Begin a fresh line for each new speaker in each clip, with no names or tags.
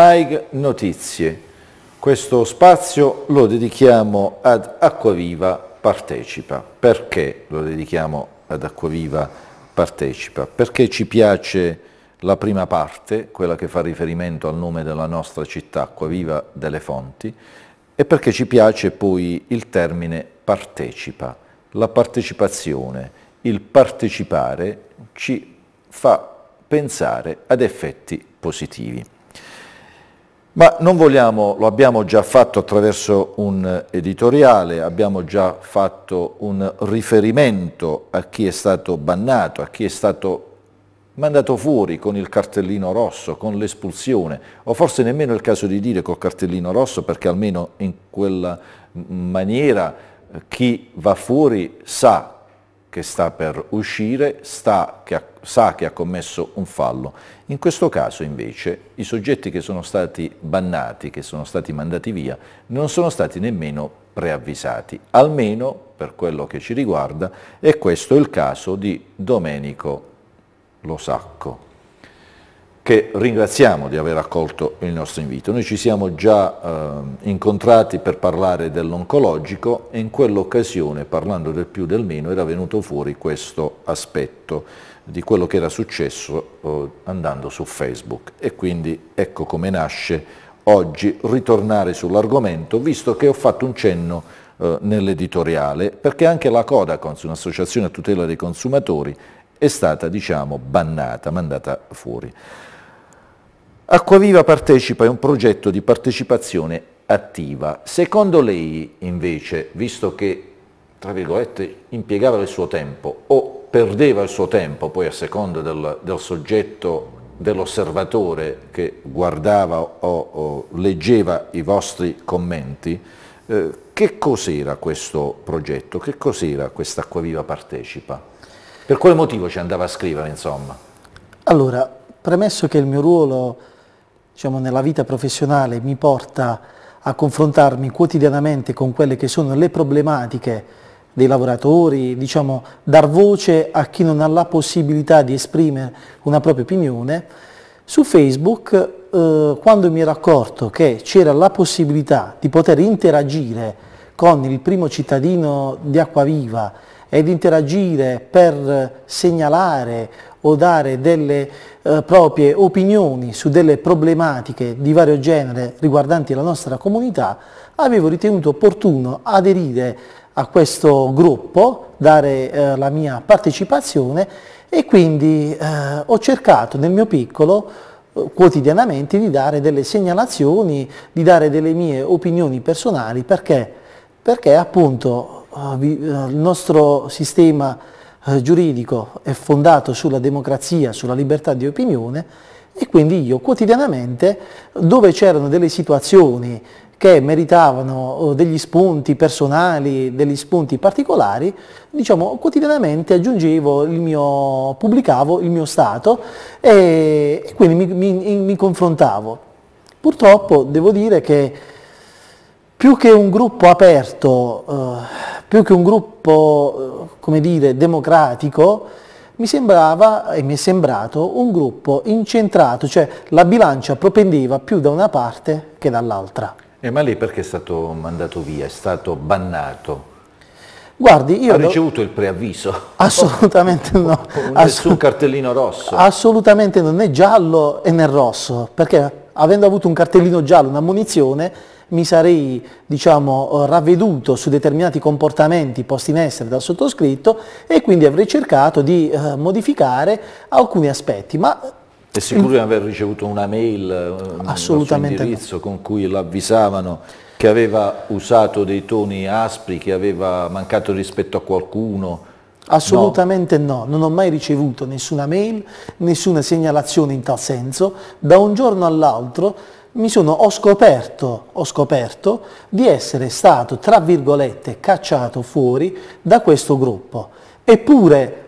Mike Notizie. Questo spazio lo dedichiamo ad Acquaviva Partecipa. Perché lo dedichiamo ad Acquaviva Partecipa? Perché ci piace la prima parte, quella che fa riferimento al nome della nostra città, Acquaviva delle Fonti, e perché ci piace poi il termine partecipa, la partecipazione, il partecipare ci fa pensare ad effetti positivi. Ma non vogliamo, lo abbiamo già fatto attraverso un editoriale, abbiamo già fatto un riferimento a chi è stato bannato, a chi è stato mandato fuori con il cartellino rosso, con l'espulsione, o forse nemmeno è il caso di dire col cartellino rosso perché almeno in quella maniera eh, chi va fuori sa che sta per uscire sta, che ha, sa che ha commesso un fallo. In questo caso invece i soggetti che sono stati bannati, che sono stati mandati via, non sono stati nemmeno preavvisati, almeno per quello che ci riguarda e questo è il caso di Domenico Losacco che ringraziamo di aver accolto il nostro invito. Noi ci siamo già eh, incontrati per parlare dell'oncologico e in quell'occasione, parlando del più e del meno, era venuto fuori questo aspetto di quello che era successo eh, andando su Facebook e quindi ecco come nasce oggi ritornare sull'argomento, visto che ho fatto un cenno eh, nell'editoriale, perché anche la Codacons, un'associazione a tutela dei consumatori, è stata diciamo bannata, mandata fuori. Acquaviva Partecipa è un progetto di partecipazione attiva. Secondo lei, invece, visto che, tra virgolette, impiegava il suo tempo o perdeva il suo tempo, poi a seconda del, del soggetto, dell'osservatore che guardava o, o, leggeva i vostri commenti, eh, che cos'era questo progetto? Che cos'era questa Acquaviva Partecipa? Per quale motivo ci andava a scrivere, insomma?
Allora, premesso che il mio ruolo diciamo, nella vita professionale mi porta a confrontarmi quotidianamente con quelle che sono le problematiche dei lavoratori, diciamo, dar voce a chi non ha la possibilità di esprimere una propria opinione, su Facebook eh, quando mi ero accorto che c'era la possibilità di poter interagire con il primo cittadino di Acquaviva ed interagire per segnalare o dare delle eh, proprie opinioni su delle problematiche di vario genere riguardanti la nostra comunità, avevo ritenuto opportuno aderire a questo gruppo, dare eh, la mia partecipazione e quindi eh, ho cercato nel mio piccolo eh, quotidianamente di dare delle segnalazioni, di dare delle mie opinioni personali perché, perché appunto eh, eh, il nostro sistema eh, giuridico è fondato sulla democrazia, sulla libertà di opinione e quindi io quotidianamente dove c'erano delle situazioni che meritavano eh, degli spunti personali, degli spunti particolari, diciamo quotidianamente aggiungevo il mio, pubblicavo il mio stato e, e quindi mi, mi, mi confrontavo. Purtroppo devo dire che più che un gruppo aperto eh, più che un gruppo, eh, come dire, democratico, mi sembrava e mi è sembrato un gruppo incentrato, cioè la bilancia propendeva più da una parte che dall'altra.
E eh, ma lei perché è stato mandato via, è stato bannato?
Guardi, io ha ricevuto
lo... il preavviso?
Assolutamente no. Nessun
cartellino rosso?
Assolutamente non, né giallo e né rosso, perché avendo avuto un cartellino giallo, una munizione, mi sarei diciamo, eh, ravveduto su determinati comportamenti posti in essere dal sottoscritto e quindi avrei cercato di eh, modificare alcuni aspetti. Ma eh,
è sicuro di aver ricevuto una mail, eh, un indirizzo no. con cui l'avvisavano che aveva usato dei toni aspri, che aveva mancato rispetto a qualcuno?
Assolutamente no. no. non ho mai ricevuto nessuna mail, nessuna segnalazione in tal senso. Da un giorno all'altro sono, ho, scoperto, ho scoperto di essere stato, tra virgolette, cacciato fuori da questo gruppo. Eppure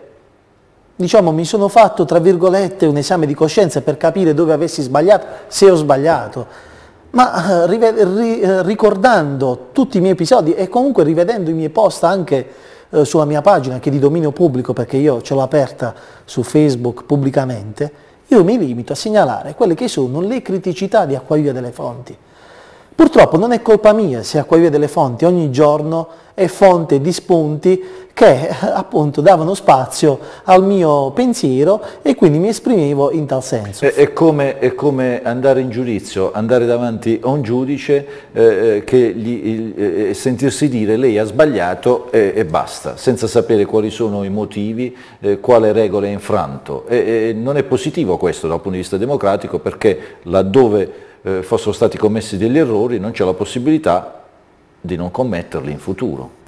diciamo, mi sono fatto, tra virgolette, un esame di coscienza per capire dove avessi sbagliato, se ho sbagliato. Ma eh, ri, ri, eh, ricordando tutti i miei episodi e comunque rivedendo i miei post anche eh, sulla mia pagina, che è di dominio pubblico, perché io ce l'ho aperta su Facebook pubblicamente, io mi limito a segnalare quelle che sono le criticità di Acquavia delle Fonti. Purtroppo non è colpa mia se Acquavia delle Fonti ogni giorno e fonte di spunti che appunto davano spazio al mio pensiero e quindi mi esprimevo in tal senso.
È, è, come, è come, andare in giudizio, andare davanti a un giudice eh, eh gli, eh, sentirsi dire lei ha sbagliato e, e, basta, senza sapere quali sono i motivi, eh, quale regola è infranto. E, e non è positivo questo dal punto di vista democratico perché laddove eh, fossero stati commessi degli errori non c'è la possibilità di non commetterli in futuro.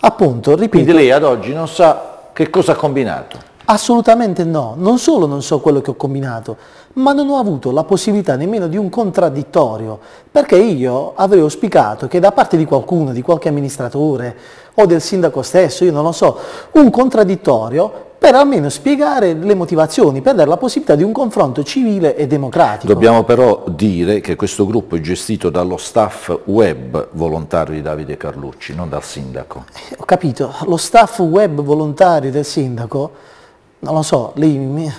Appunto, ripeto.
Quindi lei ad oggi non sa che cosa ha combinato.
Assolutamente no, non solo non so quello che ho combinato, ma non ho avuto la possibilità nemmeno di un contraddittorio, perché io avrei auspicato che da parte di qualcuno, di qualche amministratore o del sindaco stesso, io non lo so, un contraddittorio per almeno spiegare le motivazioni, per dare la possibilità di un confronto civile e democratico.
Dobbiamo però dire che questo gruppo è gestito dallo staff web volontario di Davide Carlucci, non dal sindaco.
Eh, ho capito, lo staff web volontario del sindaco, non lo so, lì mi...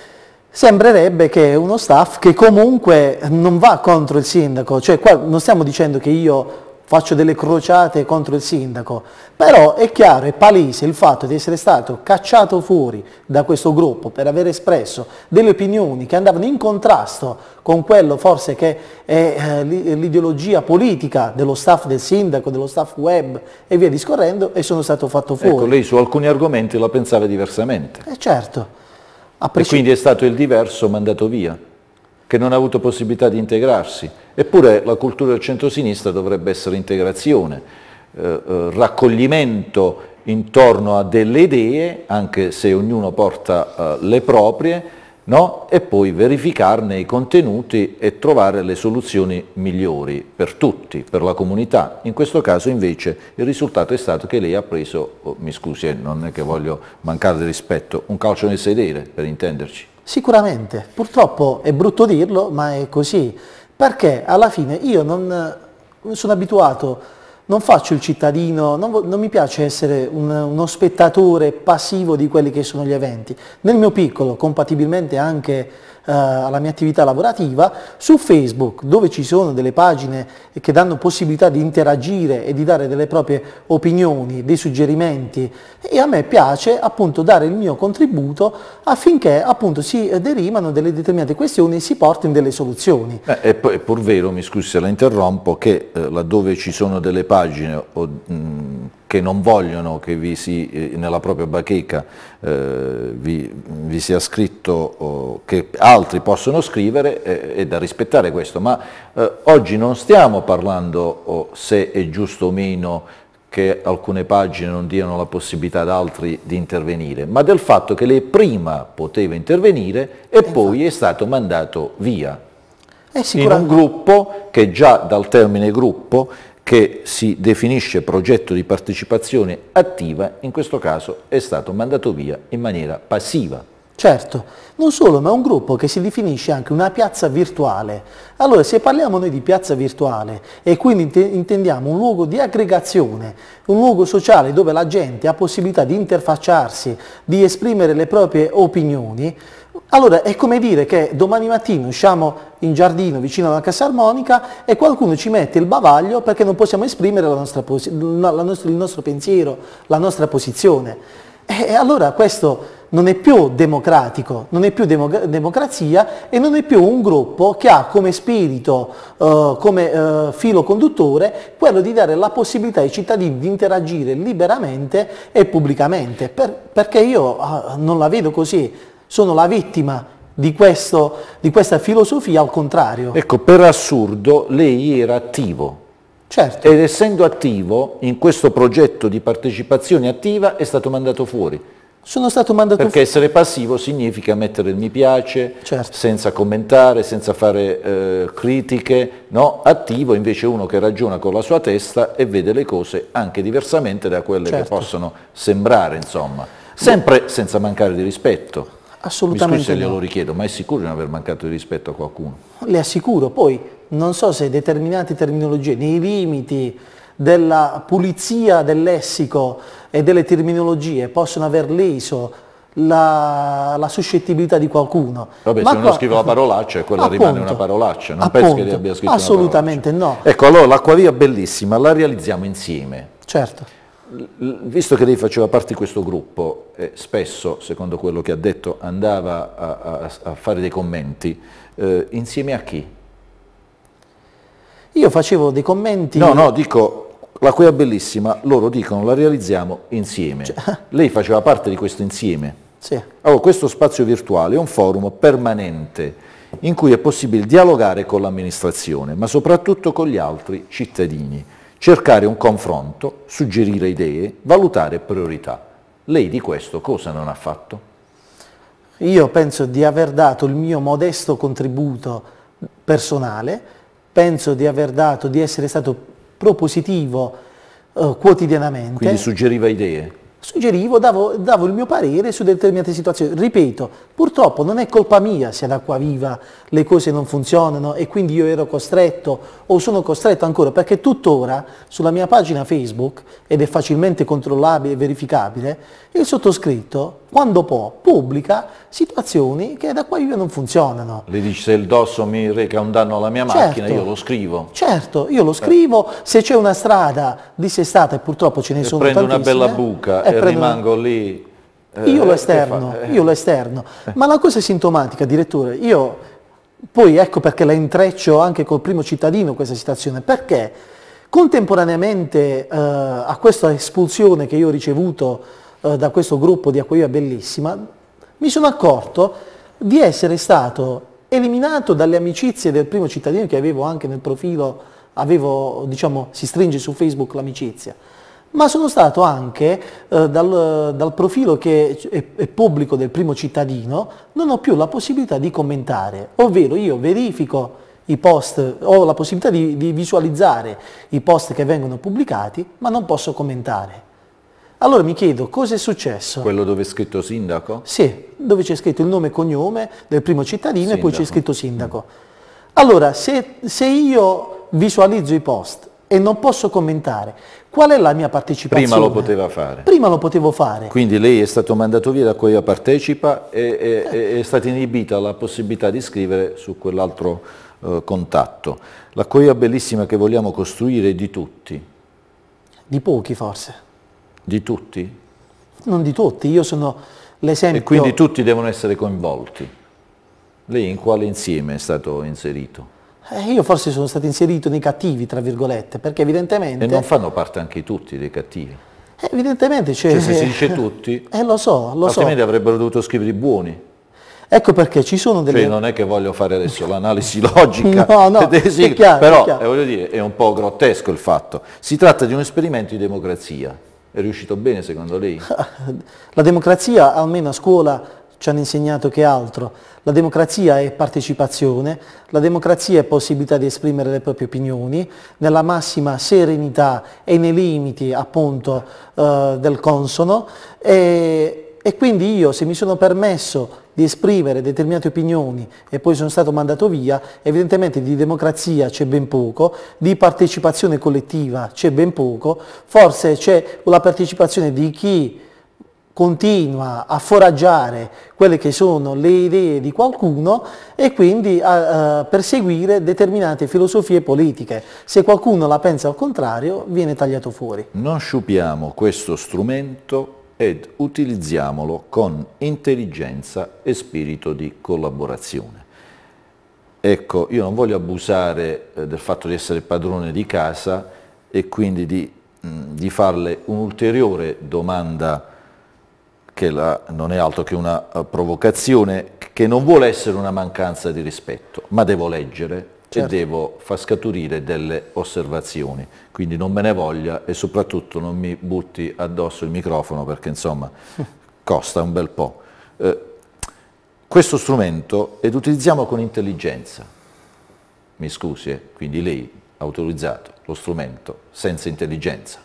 sembrerebbe che uno staff che comunque non va contro il sindaco, cioè qua non stiamo dicendo che io faccio delle crociate contro il sindaco, però è chiaro e palese il fatto di essere stato cacciato fuori da questo gruppo per aver espresso delle opinioni che andavano in contrasto con quello forse che è eh, l'ideologia politica dello staff del sindaco, dello staff web e via discorrendo e sono stato fatto ecco, fuori. Ecco, lei
su alcuni argomenti la pensava diversamente.
Eh certo.
E quindi è stato il diverso mandato via che non ha avuto possibilità di integrarsi. Eppure la cultura del centrosinistra dovrebbe essere integrazione, eh, eh, raccoglimento intorno a delle idee, anche se ognuno porta eh, le proprie, no? e poi verificarne i contenuti e trovare le soluzioni migliori per tutti, per la comunità. In questo caso invece il risultato è stato che lei ha preso, oh, mi scusi, eh, non è che voglio mancare di rispetto, un calcio nel sedere, per intenderci.
Sicuramente, purtroppo è brutto dirlo, ma è così, perché alla fine io non, eh, sono abituato, non faccio il cittadino, non, non mi piace essere un, uno spettatore passivo di quelli che sono gli eventi. Nel mio piccolo, compatibilmente anche eh, alla mia attività lavorativa, su Facebook dove ci sono delle pagine che danno possibilità di interagire e di dare delle proprie opinioni, dei suggerimenti e a me piace appunto dare il mio contributo affinché appunto si derimano delle determinate questioni e si portino delle soluzioni.
Beh, è, pur, è pur vero, mi scusi se la interrompo, che eh, laddove ci sono delle pagine o, mh, mm, che non vogliono che si, eh, nella propria bacheca eh, vi, vi, sia scritto oh, che altri possono scrivere, eh, è da rispettare questo, ma eh, oggi non stiamo parlando oh, se è giusto o meno che alcune pagine non diano la possibilità ad altri di intervenire, ma del fatto che lei prima poteva intervenire e esatto. poi è stato mandato via. È eh, in un gruppo che già dal termine gruppo che si definisce progetto di partecipazione attiva, in questo caso è stato mandato via in maniera passiva.
Certo, non solo, ma è un gruppo che si definisce anche una piazza virtuale. Allora, se parliamo noi di piazza virtuale e quindi intendiamo un luogo di aggregazione, un luogo sociale dove la gente ha possibilità di interfacciarsi, di esprimere le proprie opinioni, allora è come dire che domani mattina usciamo in giardino vicino alla cassa armonica e qualcuno ci mette il bavaglio perché non possiamo esprimere la nostra, la nostro, il nostro pensiero, la nostra posizione. E allora questo non è più democratico, non è più democ democrazia e non è più un gruppo che ha come spirito, eh, come eh, filo conduttore, quello di dare la possibilità ai cittadini di interagire liberamente e pubblicamente, per, perché io ah, non la vedo così sono la vittima di, questo, di questa filosofia al contrario.
Ecco, per assurdo lei era attivo. Certo. Ed essendo attivo in questo progetto di partecipazione attiva è stato mandato fuori. Sono stato mandato Perché essere passivo significa mettere il mi piace, certo. senza commentare, senza fare eh, critiche, no? attivo invece uno che ragiona con la sua testa e vede le cose anche diversamente da quelle certo. che possono sembrare, insomma. Sempre senza mancare di rispetto. Assolutamente. Mi scusi se glielo no. richiedo, ma è sicuro di non aver mancato di rispetto a qualcuno?
Le assicuro, poi non so se determinate terminologie, nei limiti della pulizia del lessico e delle terminologie possono aver leso la, la, suscettibilità di qualcuno. Vabbè, Ma se uno scrive la
parolaccia, quella appunto, rimane una parolaccia, non appunto, penso che abbia scritto Assolutamente no. Ecco, allora l'acquavia bellissima, la realizziamo insieme. Certo. Visto che lei faceva parte di questo gruppo e spesso, secondo quello che ha detto, andava a, a, a fare dei commenti, eh, insieme a chi? Io
facevo dei commenti... No, no,
dico, la è Bellissima, loro dicono la realizziamo insieme. Cioè... Lei faceva parte di questo insieme. Sì. Allora, questo spazio virtuale è un forum permanente in cui è possibile dialogare con l'amministrazione, ma soprattutto con gli altri cittadini cercare un confronto, suggerire idee, valutare priorità. Lei di questo cosa non ha fatto?
Io penso di aver dato il mio modesto contributo personale, penso di aver dato, di essere stato propositivo eh, quotidianamente. Quindi
suggeriva idee?
suggerivo, davo, davo, il mio parere su determinate situazioni. Ripeto, purtroppo non è colpa mia se ad Acquaviva le cose non funzionano e quindi io ero costretto o sono costretto ancora, perché tuttora sulla mia pagina Facebook, ed è facilmente controllabile e verificabile, il sottoscritto quando può, pubblica situazioni che da qua io non funzionano.
Le dici se il dosso mi reca un danno alla mia certo, macchina, io certo. lo scrivo.
Certo, io lo eh. scrivo, se c'è una strada dissestata e purtroppo ce ne e sono prendo tantissime. Prendo una bella buca e, e rimango
una... lì. Eh, io lo esterno, eh. io lo esterno.
Ma la cosa è sintomatica, direttore, io poi ecco perché la intreccio anche col primo cittadino questa situazione, perché contemporaneamente eh, a questa espulsione che io ho ricevuto eh, da questo gruppo di Acquaviva Bellissima, mi sono accorto di essere stato eliminato dalle amicizie del primo cittadino che avevo anche nel profilo, avevo, diciamo, si stringe su Facebook l'amicizia, ma sono stato anche eh, dal, dal, profilo che è, è, pubblico del primo cittadino, non ho più la possibilità di commentare, ovvero io verifico i post, ho la possibilità di, di visualizzare i post che vengono pubblicati, ma non posso commentare. Allora mi chiedo cosa è successo? Quello dove è scritto sindaco? Sì, dove c'è scritto il nome e cognome del primo cittadino sindaco. e poi c'è scritto sindaco. Allora, se, se io visualizzo i post e non posso commentare. Qual è la mia partecipazione? Prima lo poteva fare. Prima lo potevo fare.
Quindi lei è stato mandato via da quella partecipa e, e eh. è stata inibita la possibilità di scrivere su quell'altro eh, contatto. La coia bellissima che vogliamo costruire è di tutti.
Di pochi forse. Di tutti? Non di tutti, io sono l'esempio... E quindi
tutti devono essere coinvolti. Lei in quale insieme è stato inserito?
Eh, io forse sono stato inserito nei cattivi, tra virgolette, perché evidentemente... E non
fanno parte anche tutti dei cattivi?
Eh, evidentemente c'è... Cioè, cioè se si dice
tutti... Eh lo so, lo so. Altrimenti avrebbero dovuto scrivere i buoni.
Ecco perché ci sono delle... Cioè
non è che voglio fare adesso l'analisi logica, no, no, sigli, chiaro, però è, eh, dire, è un po' grottesco il fatto. Si tratta di un esperimento di democrazia. È riuscito bene secondo lei?
La democrazia, almeno a scuola, ci hanno insegnato che altro. La democrazia è partecipazione, la democrazia è possibilità di esprimere le proprie opinioni nella massima serenità e nei limiti appunto eh, del consono e, e quindi io se mi sono permesso di esprimere determinate opinioni e poi sono stato mandato via, evidentemente di democrazia c'è ben poco, di partecipazione collettiva c'è ben poco, forse c'è la partecipazione di chi continua a foraggiare quelle che sono le idee di qualcuno e quindi a, a eh, perseguire determinate filosofie politiche. Se qualcuno la pensa al contrario viene tagliato fuori.
Non sciupiamo questo strumento ed utilizziamolo con intelligenza e spirito di collaborazione. Ecco, io non voglio abusare eh, del fatto di essere padrone di casa e quindi di, mm, di farle un'ulteriore domanda che la, non è altro che una eh, provocazione, che non vuole essere una mancanza di rispetto, ma devo leggere certo. e devo far scaturire delle osservazioni. Quindi non me ne voglia e soprattutto non mi butti addosso il microfono perché insomma costa un bel po'. Eh, questo strumento ed utilizziamo con intelligenza. Mi scusi, eh? quindi lei ha utilizzato lo strumento senza intelligenza.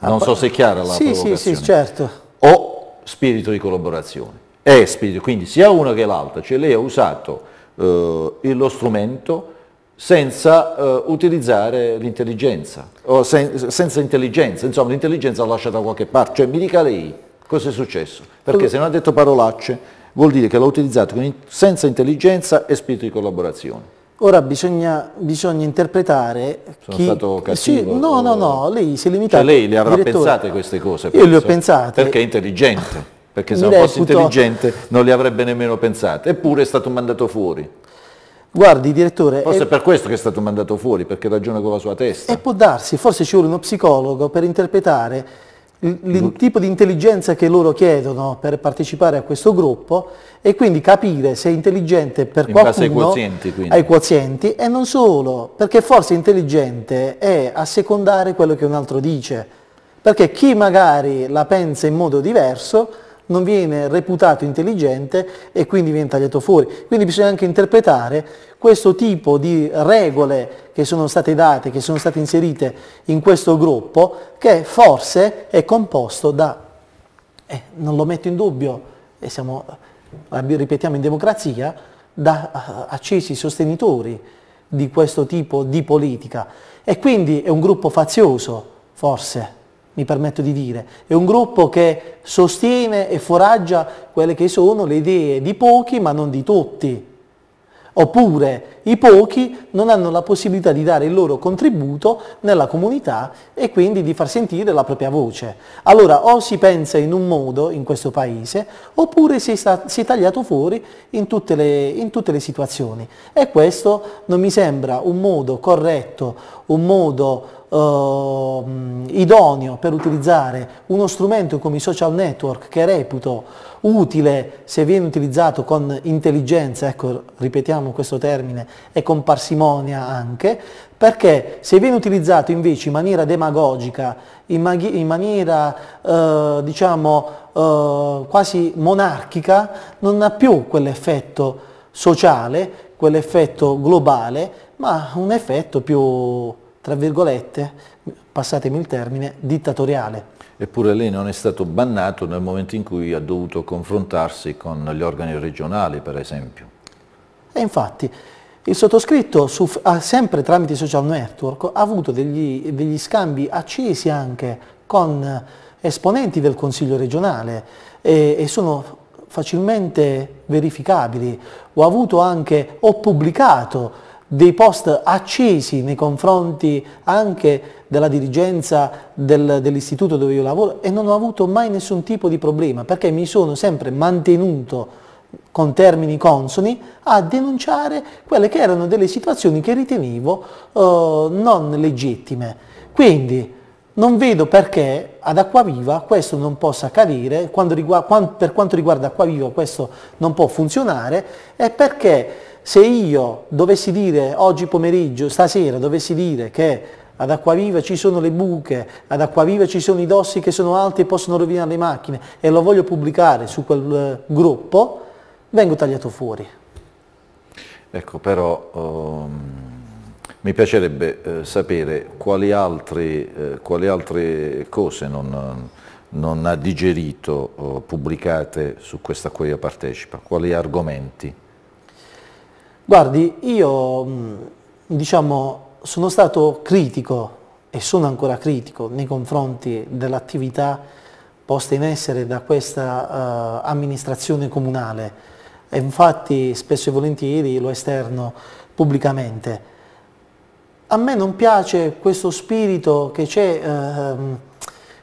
Ah, non so se è chiara la sì, provocazione. Sì, sì, certo. O spirito di collaborazione. È spirito, quindi sia una che l'altra, cioè lei ha usato eh, lo strumento senza eh, utilizzare l'intelligenza, sen senza intelligenza, insomma l'intelligenza lascia da qualche parte, cioè mi dica lei cosa è successo, perché se non ha detto parolacce vuol dire che l'ha utilizzato senza intelligenza e spirito di collaborazione.
Ora bisogna, bisogna interpretare... Sono chi... stato cattivo? Sì, no, no, no, lei si è limitato... Cioè lei le avrà direttore. pensate
queste cose? Penso, le ho pensate. Perché è intelligente perché se non fosse intelligente non le avrebbe nemmeno pensate, eppure è stato mandato fuori.
Guardi direttore... Forse è per
questo che è stato mandato fuori, perché ragiona con la sua testa.
E può darsi, forse ci vuole uno psicologo per interpretare il mm. tipo di intelligenza che loro chiedono per partecipare a questo gruppo e quindi capire se è intelligente per In qualcuno ai quozienti, quindi. ai quozienti e non solo, perché forse intelligente è assecondare quello che un altro dice, perché chi magari la pensa in modo diverso non viene reputato intelligente e quindi viene tagliato fuori. Quindi bisogna anche interpretare questo tipo di regole che sono state date, che sono state inserite in questo gruppo, che forse è composto da, eh, non lo metto in dubbio, e siamo, eh, ripetiamo in democrazia, da eh, accesi sostenitori di questo tipo di politica. E quindi è un gruppo fazioso, forse mi permetto di dire, è un gruppo che sostiene e foraggia quelle che sono le idee di pochi ma non di tutti. Oppure i pochi non hanno la possibilità di dare il loro contributo nella comunità e quindi di far sentire la propria voce. Allora o si pensa in un modo in questo paese oppure si, sta, si è tagliato fuori in tutte, le, in tutte le situazioni. E questo non mi sembra un modo corretto, un modo eh, idoneo per utilizzare uno strumento come i social network che reputo utile se viene utilizzato con intelligenza, ecco ripetiamo questo termine, e con parsimonia anche, perché se viene utilizzato invece in maniera demagogica, in, in maniera eh, diciamo eh, quasi monarchica, non ha più quell'effetto sociale, quell'effetto globale, ma un effetto più tra virgolette, passatemi il termine, dittatoriale.
Eppure lei non è stato bannato nel momento in cui ha dovuto confrontarsi con gli organi regionali, per esempio.
E infatti, il sottoscritto, su, ah, sempre tramite i social network, ha avuto degli, degli scambi accesi anche con esponenti del Consiglio regionale e, e sono facilmente verificabili. Ho avuto anche, ho pubblicato dei post accesi nei confronti anche della dirigenza del, dell'istituto dove io lavoro e non ho avuto mai nessun tipo di problema perché mi sono sempre mantenuto con termini consoni a denunciare quelle che erano delle situazioni che ritenevo eh, non legittime. Quindi non vedo perché ad Acquaviva questo non possa accadere, quando riguarda, per quanto riguarda Acquaviva questo non può funzionare, è perché se io dovessi dire oggi pomeriggio, stasera dovessi dire che ad Acquaviva ci sono le buche, ad Acquaviva ci sono i dossi che sono alti e possono rovinare le macchine e lo voglio pubblicare su quel eh, gruppo, vengo tagliato fuori.
Ecco, però um, mi piacerebbe eh, sapere quali, altri, eh, quali, altre cose non, non ha digerito oh, pubblicate su questa a cui partecipa, quali argomenti.
Guardi, io mm, diciamo, sono stato critico e sono ancora critico nei confronti dell'attività posta in essere da questa uh, amministrazione comunale e infatti spesso e volentieri lo esterno pubblicamente. A me non piace questo spirito che c'è uh,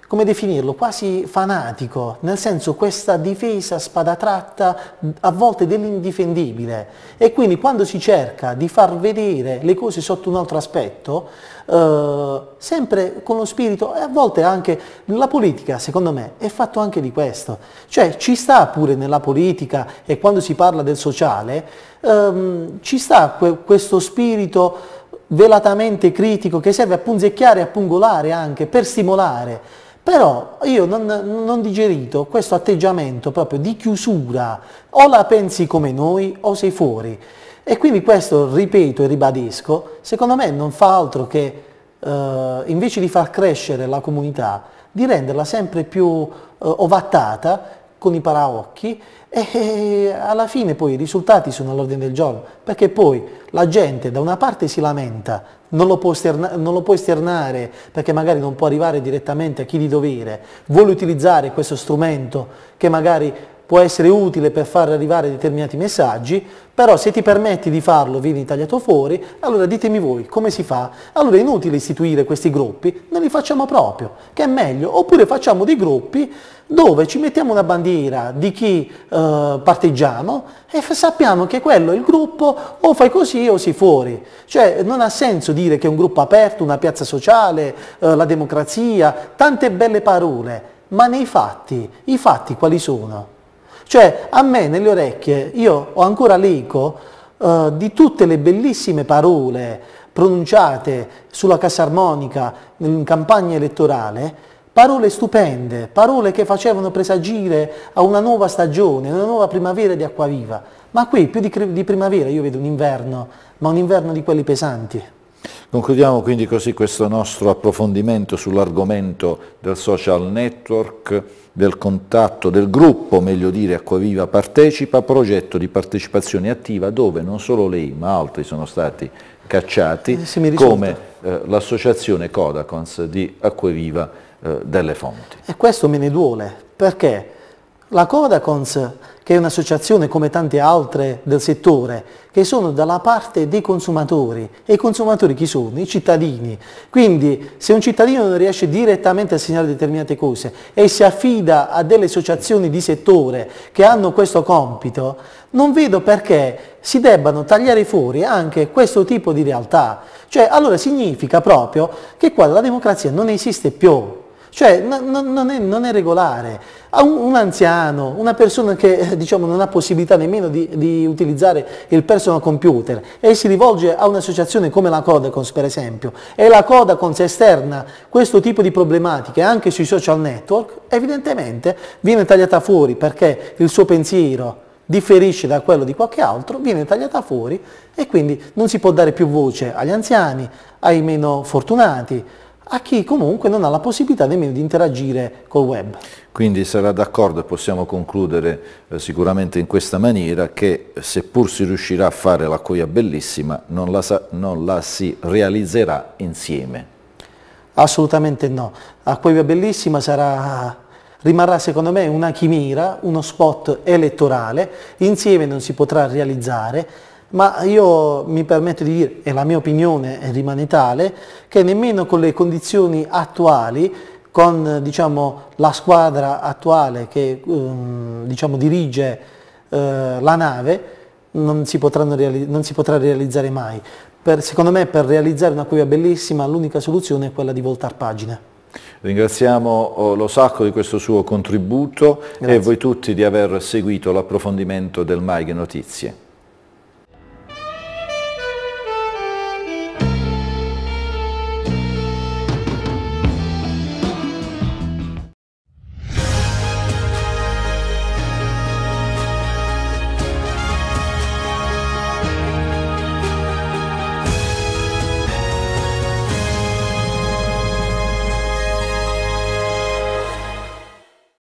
come definirlo, quasi fanatico, nel senso questa difesa spadatratta a volte dell'indifendibile e quindi quando si cerca di far vedere le cose sotto un altro aspetto, eh, sempre con lo spirito e a volte anche la politica, secondo me, è fatto anche di questo, cioè ci sta pure nella politica e quando si parla del sociale, ehm, ci sta que questo spirito velatamente critico che serve a punzecchiare, a pungolare anche, per stimolare. Però io non, non digerito questo atteggiamento proprio di chiusura, o la pensi come noi o sei fuori. E quindi questo, ripeto e ribadisco, secondo me non fa altro che, eh, invece di far crescere la comunità, di renderla sempre più eh, ovattata con i paraocchi e alla fine poi i risultati sono all'ordine del giorno, perché poi la gente da una parte si lamenta, non lo, può esternare perché magari non può arrivare direttamente a chi di dovere, vuole utilizzare questo strumento che magari può essere utile per far arrivare determinati messaggi, però se ti permetti di farlo vieni tagliato fuori, allora ditemi voi come si fa. Allora è inutile istituire questi gruppi, non li facciamo proprio, che è meglio, oppure facciamo dei gruppi dove ci mettiamo una bandiera di chi eh, parteggiamo e sappiamo che quello è il gruppo o fai così o sei fuori. Cioè non ha senso dire che è un gruppo aperto, una piazza sociale, eh, la democrazia, tante belle parole, ma nei fatti, i fatti quali sono? Cioè a me nelle orecchie, io ho ancora l'eco eh, di tutte le bellissime parole pronunciate sulla Casarmonica in campagna elettorale, parole stupende, parole che facevano presagire a una nuova stagione, una nuova primavera di Acquaviva. Ma qui più di, di primavera io vedo un inverno, ma un inverno di quelli pesanti.
Concludiamo quindi così questo nostro approfondimento sull'argomento del social network del contatto del gruppo, meglio dire Acquaviva partecipa, progetto di partecipazione attiva dove non solo lei ma altri sono stati cacciati eh, come eh, l'associazione Codacons di Acquaviva eh, delle Fonti.
E questo me ne duole perché la Codacons, che è un'associazione come tante altre del settore, che sono dalla parte dei consumatori. E i consumatori chi sono? I cittadini. Quindi se un cittadino non riesce direttamente a segnare determinate cose e si affida a delle associazioni di settore che hanno questo compito, non vedo perché si debbano tagliare fuori anche questo tipo di realtà. Cioè allora significa proprio che qua la democrazia non esiste più. Cioè non è, non è regolare. Un, un, anziano, una persona che eh, diciamo, non ha possibilità nemmeno di, di, utilizzare il personal computer e si rivolge a un'associazione come la Codacons per esempio e la Codacons esterna questo tipo di problematiche anche sui social network, evidentemente viene tagliata fuori perché il suo pensiero differisce da quello di qualche altro, viene tagliata fuori e quindi non si può dare più voce agli anziani, ai meno fortunati, a chi comunque non ha la possibilità nemmeno di interagire col web.
Quindi sarà d'accordo e possiamo concludere eh, sicuramente in questa maniera che seppur si riuscirà a fare la coia bellissima non la, sa, non la si realizzerà insieme.
Assolutamente no, la coia bellissima sarà rimarrà secondo me una chimera, uno spot elettorale, insieme non si potrà realizzare, ma io mi permetto di dire, e la mia opinione rimane tale, che nemmeno con le condizioni attuali, con diciamo, la squadra attuale che ehm, diciamo, dirige eh, la nave, non si, non si, potrà realizzare mai. Per, secondo me per realizzare una cueva bellissima l'unica soluzione è quella di voltar pagina.
Ringraziamo oh, lo Sacco di questo suo contributo Grazie. e voi tutti di aver seguito l'approfondimento del Maighe Notizie.